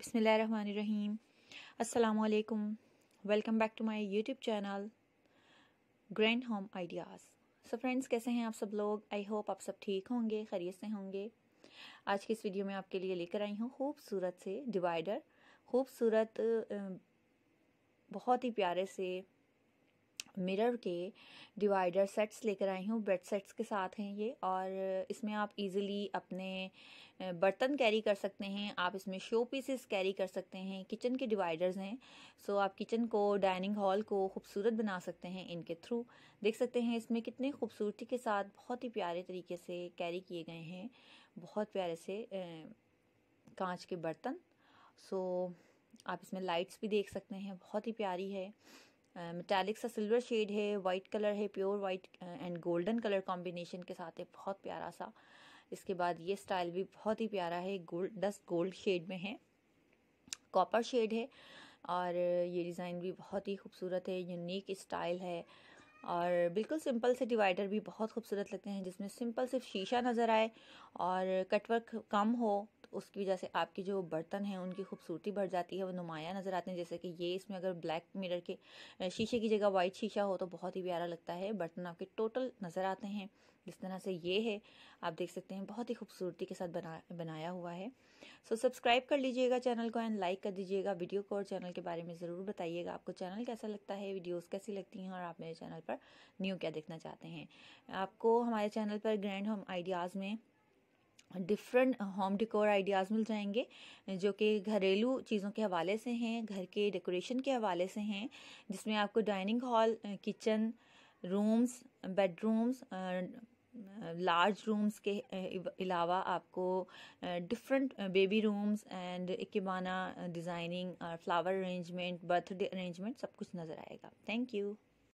बिसमीम अल्लाम welcome back to my YouTube channel grand home ideas so friends कैसे हैं आप सब लोग आई होप आप सब ठीक होंगे खैरियत से होंगे आज की इस वीडियो में आपके लिए लेकर आई हूँ खूबसूरत से डिवाइडर खूबसूरत बहुत ही प्यारे से मिरर के डिवाइडर सेट्स लेकर आई हूँ बेड सेट्स के साथ हैं ये और इसमें आप इजीली अपने बर्तन कैरी कर सकते हैं आप इसमें शो पीसेस कैरी कर सकते हैं किचन के डिवाइडर्स हैं सो आप किचन को डाइनिंग हॉल को खूबसूरत बना सकते हैं इनके थ्रू देख सकते हैं इसमें कितने खूबसूरती के साथ बहुत ही प्यारे तरीके से कैरी किए गए हैं बहुत प्यारे से कांच के बर्तन सो आप इसमें लाइट्स भी देख सकते हैं बहुत ही प्यारी है मेटालिक सा सिल्वर शेड है वाइट कलर है pure white and golden colour combination के साथ है बहुत प्यारा सा इसके बाद ये स्टाइल भी बहुत ही प्यारा है गोल्ड डस्ट गोल्ड शेड में है कॉपर शेड है और ये डिज़ाइन भी बहुत ही खूबसूरत है यूनिक स्टाइल है और बिल्कुल सिंपल से डिवाइडर भी बहुत खूबसूरत लगते हैं जिसमें सिंपल सिर्फ शीशा नज़र आए और कटवर्क कम हो तो उसकी वजह से आपकी जो बर्तन हैं उनकी खूबसूरती बढ़ जाती है वो नुमाया नज़र आते हैं जैसे कि ये इसमें अगर ब्लैक मिरर के शीशे की जगह वाइट शीशा हो तो बहुत ही प्यारा लगता है बर्तन आपके टोटल नज़र आते हैं जिस तरह से ये है आप देख सकते हैं बहुत ही खूबसूरती के साथ बना बनाया हुआ है सो so, सब्सक्राइब कर लीजिएगा चैनल को एंड लाइक कर दीजिएगा वीडियो को और चैनल के बारे में ज़रूर बताइएगा आपको चैनल कैसा लगता है वीडियोस कैसी लगती हैं और आप मेरे चैनल पर न्यू क्या देखना चाहते हैं आपको हमारे चैनल पर ग्रैंड होम आइडियाज़ में डिफरेंट होम डिकोर आइडियाज़ मिल जाएंगे जो कि घरेलू चीज़ों के हवाले से हैं घर के डेकोरेशन के हवाले से हैं जिसमें आपको dining hall kitchen rooms bedrooms large rooms के अलावा आपको different baby rooms and ikebana designing flower arrangement birthday arrangement सब कुछ नज़र आएगा थैंक यू